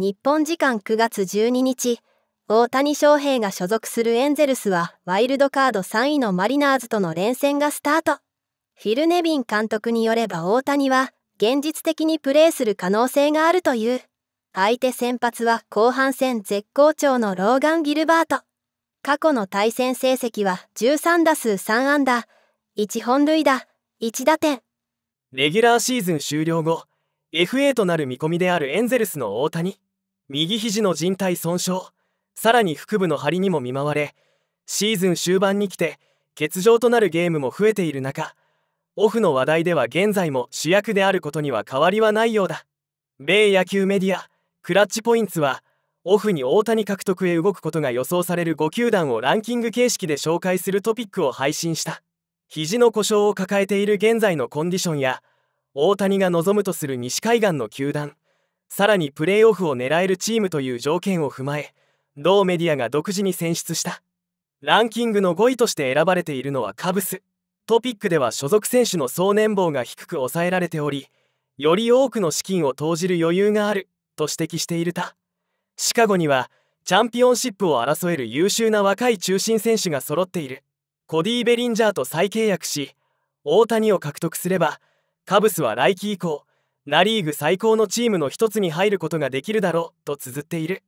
日本時間9月12日、大谷翔平が所属するエンゼルスはワイルドカード3位のマリナーズとの連戦がスタート。フィル・ネビン監督によれば大谷は現実的にプレーする可能性があるという。相手先発は後半戦絶好調のローガン・ギルバート。過去の対戦成績は13打数3安打、1本塁打、1打点。レギュラーシーズン終了後、FA となる見込みであるエンゼルスの大谷。右肘の靭帯損傷さらに腹部の張りにも見舞われシーズン終盤に来て欠場となるゲームも増えている中オフの話題では現在も主役であることには変わりはないようだ米野球メディアクラッチポインツはオフに大谷獲得へ動くことが予想される5球団をランキング形式で紹介するトピックを配信した肘の故障を抱えている現在のコンディションや大谷が望むとする西海岸の球団さらにプレーオフを狙えるチームという条件を踏まえ同メディアが独自に選出したランキングの5位として選ばれているのはカブストピックでは所属選手の総年俸が低く抑えられておりより多くの資金を投じる余裕があると指摘しているたシカゴにはチャンピオンシップを争える優秀な若い中心選手が揃っているコディ・ベリンジャーと再契約し大谷を獲得すればカブスは来季以降ナ・リーグ最高のチームの一つに入ることができるだろうと綴っている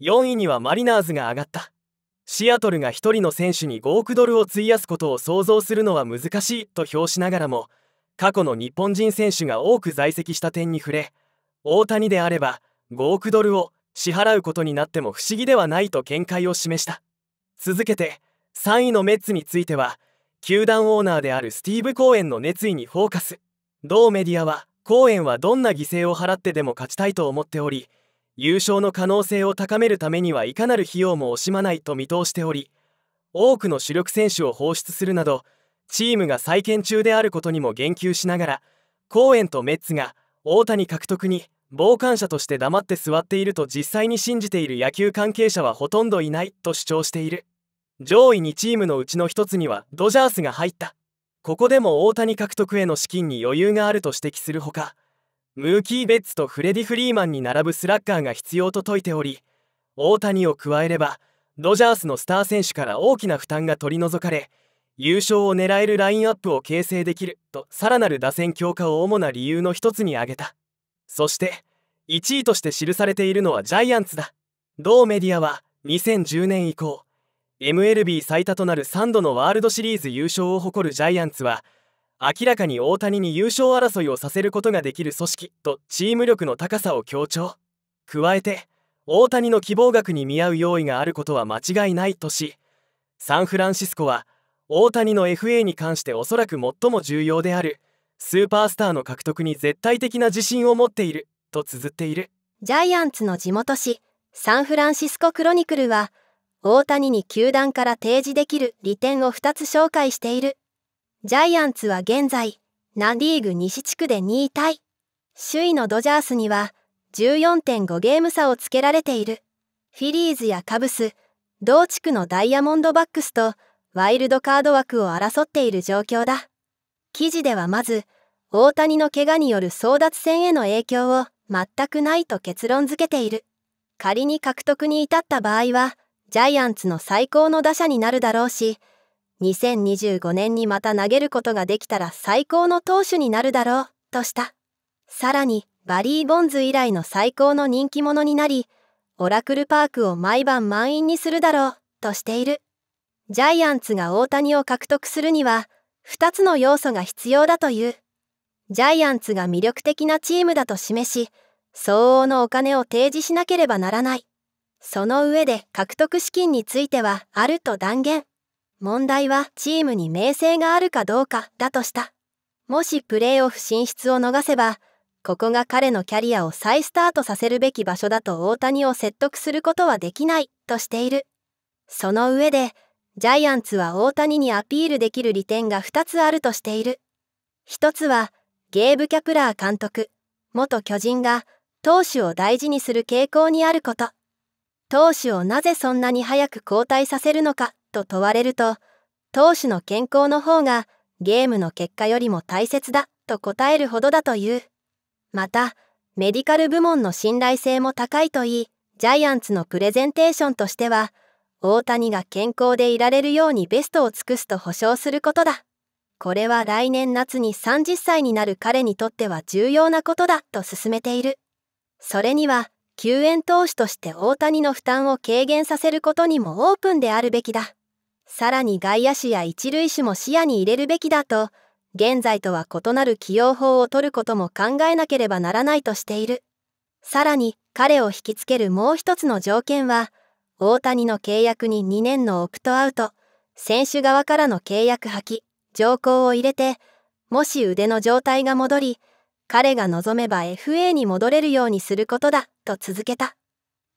4位にはマリナーズが上がったシアトルが1人の選手に5億ドルを費やすことを想像するのは難しいと評しながらも過去の日本人選手が多く在籍した点に触れ大谷であれば5億ドルを支払うことになっても不思議ではないと見解を示した続けて3位のメッツについては球団オーナーであるスティーブ・コーエンの熱意にフォーカス同メディアは公園はどんな犠牲を払ってでも勝ちたいと思っており優勝の可能性を高めるためにはいかなる費用も惜しまないと見通しており多くの主力選手を放出するなどチームが再建中であることにも言及しながら公園とメッツが大谷獲得に傍観者として黙って座っていると実際に信じている野球関係者はほとんどいないと主張している上位2チームのうちの1つにはドジャースが入ったここでも大谷獲得への資金に余裕があると指摘するほかムーキー・ベッツとフレディ・フリーマンに並ぶスラッガーが必要と説いており大谷を加えればドジャースのスター選手から大きな負担が取り除かれ優勝を狙えるラインアップを形成できるとさらなる打線強化を主な理由の一つに挙げたそして1位として記されているのはジャイアンツだ同メディアは2010年以降 MLB 最多となる3度のワールドシリーズ優勝を誇るジャイアンツは明らかに大谷に優勝争いをさせることができる組織とチーム力の高さを強調加えて大谷の希望額に見合う用意があることは間違いないとしサンフランシスコは大谷の FA に関しておそらく最も重要であるスーパースターの獲得に絶対的な自信を持っていると綴っているジャイアンツの地元紙サンフランシスコ・クロニクルは「大谷に球団から提示できる利点を2つ紹介している。ジャイアンツは現在、ナリーグ西地区で2位タイ。首位のドジャースには14.5ゲーム差をつけられている。フィリーズやカブス、同地区のダイヤモンドバックスとワイルドカード枠を争っている状況だ。記事ではまず、大谷の怪我による争奪戦への影響を全くないと結論付けている。仮に獲得に至った場合は、ジャイアンツの最高の打者になるだろうし、2025年にまた投げることができたら最高の投手になるだろう、とした。さらに、バリー・ボンズ以来の最高の人気者になり、オラクルパークを毎晩満員にするだろう、としている。ジャイアンツが大谷を獲得するには、2つの要素が必要だという。ジャイアンツが魅力的なチームだと示し、相応のお金を提示しなければならない。その上で獲得資金についてはあると断言。問題はチームに名声があるかどうかだとした。もしプレーオフ進出を逃せば、ここが彼のキャリアを再スタートさせるべき場所だと大谷を説得することはできないとしている。その上で、ジャイアンツは大谷にアピールできる利点が2つあるとしている。1つは、ゲーブ・キャプラー監督、元巨人が投手を大事にする傾向にあること。投手をなぜそんなに早く交代させるのかと問われると投手の健康の方がゲームの結果よりも大切だと答えるほどだというまたメディカル部門の信頼性も高いといいジャイアンツのプレゼンテーションとしては大谷が健康でいられるようにベストを尽くすと保証することだこれは来年夏に30歳になる彼にとっては重要なことだと勧めているそれには救援投手として大谷の負担を軽減させることにもオープンであるべきださらに外野手や一塁手も視野に入れるべきだと現在とは異なる起用法を取ることも考えなければならないとしているさらに彼を引きつけるもう一つの条件は大谷の契約に2年のオプトアウト選手側からの契約破棄条項を入れてもし腕の状態が戻り彼が望めば FA に戻れるようにすることだと続けた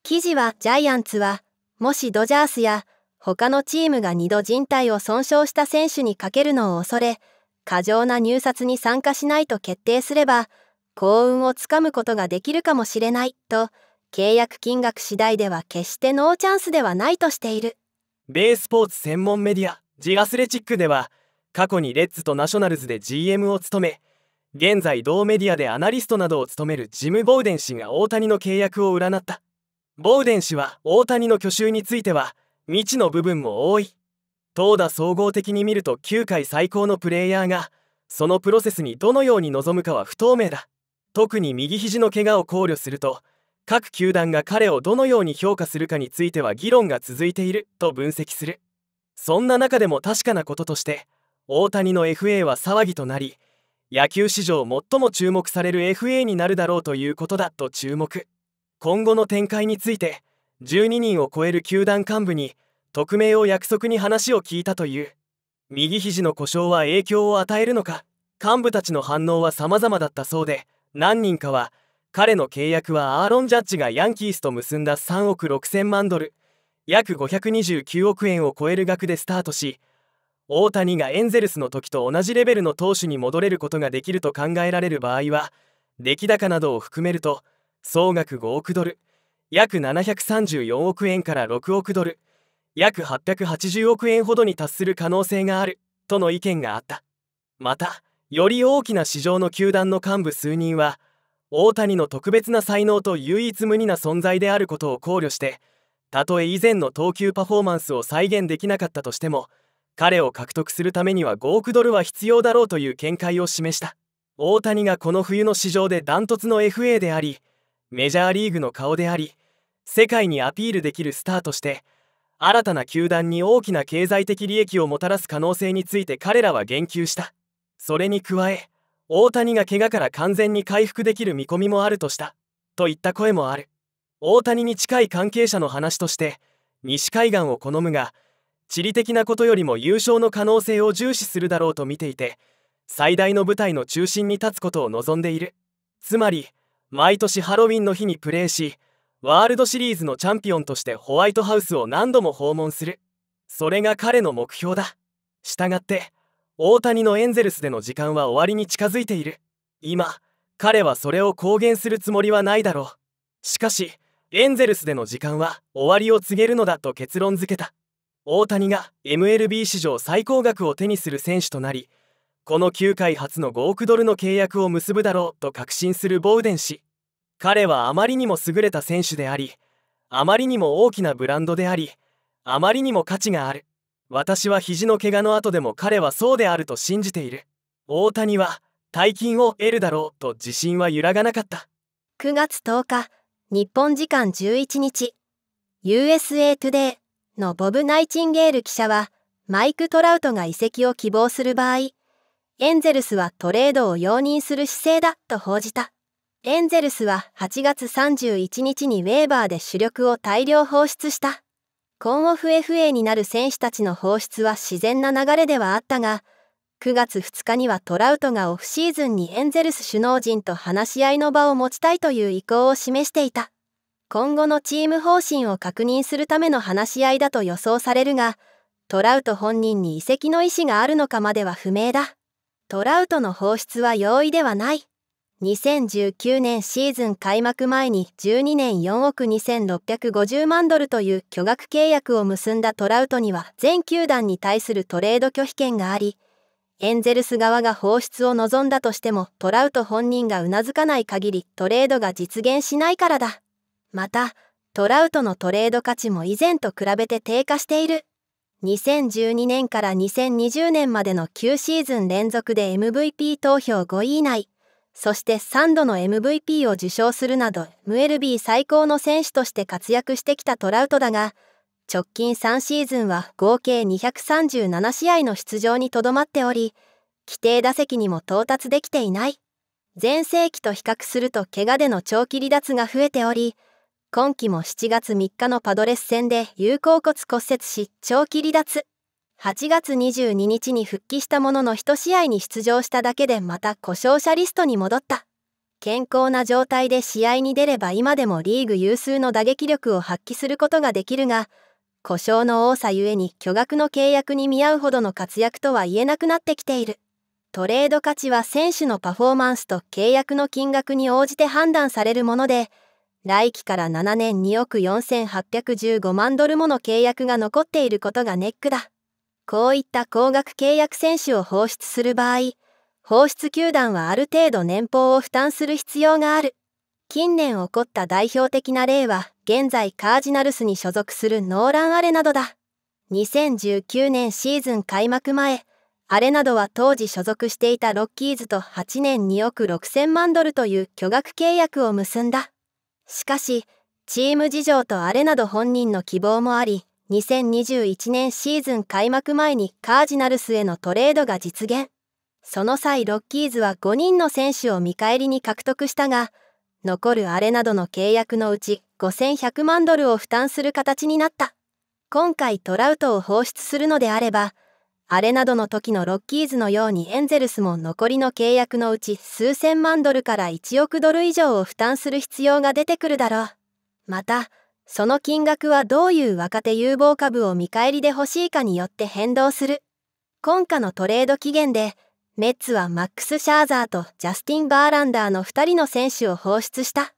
記事はジャイアンツはもしドジャースや他のチームが2度人体を損傷した選手にかけるのを恐れ過剰な入札に参加しないと決定すれば幸運をつかむことができるかもしれないと契約金額次第では決してノーチャンスではないとしている米スポーツ専門メディアジアスレチックでは過去にレッズとナショナルズで GM を務め現在同メディアでアナリストなどを務めるジム・ボウデン氏が大谷の契約を占ったボウデン氏は大谷の去就については未知の部分も多い投打総合的に見ると球界最高のプレイヤーがそのプロセスにどのように臨むかは不透明だ特に右肘の怪我を考慮すると各球団が彼をどのように評価するかについては議論が続いていると分析するそんな中でも確かなこととして大谷の FA は騒ぎとなり野球史上最も注目される FA になるだろうということだと注目今後の展開について12人を超える球団幹部に匿名を約束に話を聞いたという右肘の故障は影響を与えるのか幹部たちの反応は様々だったそうで何人かは彼の契約はアーロン・ジャッジがヤンキースと結んだ3億6000万ドル約529億円を超える額でスタートし大谷がエンゼルスの時と同じレベルの投手に戻れることができると考えられる場合は出来高などを含めると総額5億ドル約734億円から6億ドル約880億円ほどに達する可能性があるとの意見があったまたより大きな市場の球団の幹部数人は大谷の特別な才能と唯一無二な存在であることを考慮してたとえ以前の投球パフォーマンスを再現できなかったとしても彼を獲得するためには5億ドルは必要だろうという見解を示した大谷がこの冬の市場でダントツの FA でありメジャーリーグの顔であり世界にアピールできるスターとして新たな球団に大きな経済的利益をもたらす可能性について彼らは言及したそれに加え大谷が怪我から完全に回復できる見込みもあるとしたといった声もある大谷に近い関係者の話として西海岸を好むが地理的なことよりも優勝の可能性を重視するだろうと見ていて最大の舞台の中心に立つことを望んでいるつまり毎年ハロウィンの日にプレーしワールドシリーズのチャンピオンとしてホワイトハウスを何度も訪問するそれが彼の目標だしたがって大谷のエンゼルスでの時間は終わりに近づいている今彼はそれを公言するつもりはないだろうしかしエンゼルスでの時間は終わりを告げるのだと結論付けた大谷が MLB 史上最高額を手にする選手となりこの球界初の5億ドルの契約を結ぶだろうと確信するボウデン氏彼はあまりにも優れた選手でありあまりにも大きなブランドでありあまりにも価値がある私は肘の怪我の後でも彼はそうであると信じている大谷は大金を得るだろうと自信は揺らがなかった9月10日日本時間11日 USA トゥデイのボブ・ナイチンゲール記者は、マイク・トラウトが移籍を希望する場合、エンゼルスはトレードを容認する姿勢だと報じた。エンゼルスは8月31日にウェーバーで主力を大量放出した。コンオフ FA になる選手たちの放出は自然な流れではあったが、9月2日にはトラウトがオフシーズンにエンゼルス首脳陣と話し合いの場を持ちたいという意向を示していた。今後のチーム方針を確認するための話し合いだと予想されるが、トラウト本人に移籍の意思があるのかまでは不明だ。トラウトの放出は容易ではない。2019年シーズン開幕前に12年4億2650万ドルという巨額契約を結んだトラウトには全球団に対するトレード拒否権があり、エンゼルス側が放出を望んだとしてもトラウト本人がうなずかない限りトレードが実現しないからだ。またトラウトのトレード価値も以前と比べて低下している2012年から2020年までの9シーズン連続で MVP 投票5位以内そして3度の MVP を受賞するなど MLB 最高の選手として活躍してきたトラウトだが直近3シーズンは合計237試合の出場にとどまっており規定打席にも到達できていない前世紀と比較すると怪我での長期離脱が増えており今季も7月3日のパドレス戦で有効骨骨折し長期離脱8月22日に復帰したものの1試合に出場しただけでまた故障者リストに戻った健康な状態で試合に出れば今でもリーグ有数の打撃力を発揮することができるが故障の多さゆえに巨額の契約に見合うほどの活躍とは言えなくなってきているトレード価値は選手のパフォーマンスと契約の金額に応じて判断されるもので来期から7年2億4815万ドルもの契約が残っていることがネックだ。こういった高額契約選手を放出する場合、放出球団はある程度年俸を負担する必要がある。近年起こった代表的な例は、現在カージナルスに所属するノーラン・アレなどだ。2019年シーズン開幕前、アレなどは当時所属していたロッキーズと8年2億6000万ドルという巨額契約を結んだ。しかし、チーム事情とあれなど本人の希望もあり、2021年シーズン開幕前にカージナルスへのトレードが実現。その際ロッキーズは5人の選手を見返りに獲得したが、残るアレなどの契約のうち5100万ドルを負担する形になった。今回トラウトを放出するのであれば、あれなどの時のロッキーズのようにエンゼルスも残りの契約のうち数千万ドルから1億ドル以上を負担する必要が出てくるだろう。また、その金額はどういう若手有望株を見返りで欲しいかによって変動する。今夏のトレード期限で、メッツはマックス・シャーザーとジャスティン・バーランダーの2人の選手を放出した。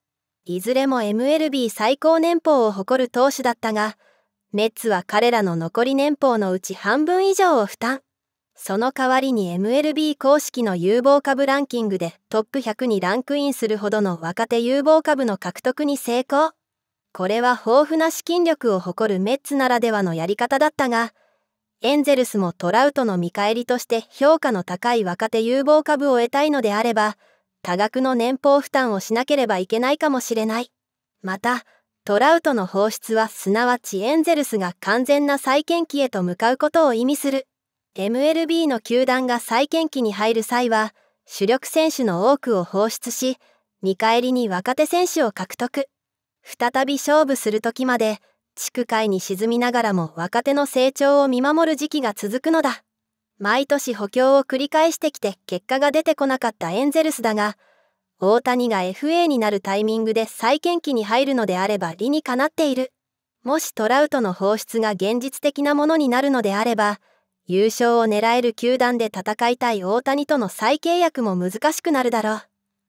いずれも MLB 最高年俸を誇る投手だったが、メッツは彼らの残り年俸のうち半分以上を負担。その代わりに MLB 公式の有望株ランキングでトップ100にランクインするほどの若手有望株の獲得に成功。これは豊富な資金力を誇るメッツならではのやり方だったが、エンゼルスもトラウトの見返りとして評価の高い若手有望株を得たいのであれば、多額の年俸負担をしなければいけないかもしれない。また、トラウトの放出はすなわちエンゼルスが完全な再建期へと向かうことを意味する MLB の球団が再建期に入る際は主力選手の多くを放出し見返りに若手選手を獲得再び勝負する時まで地区界に沈みながらも若手の成長を見守る時期が続くのだ毎年補強を繰り返してきて結果が出てこなかったエンゼルスだが大谷が FA になるタイミングで再建期に入るのであれば理にかなっている。もしトラウトの放出が現実的なものになるのであれば、優勝を狙える球団で戦いたい大谷との再契約も難しくなるだろう。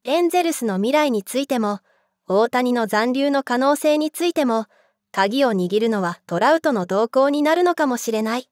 エンゼルスの未来についても、大谷の残留の可能性についても、鍵を握るのはトラウトの動向になるのかもしれない。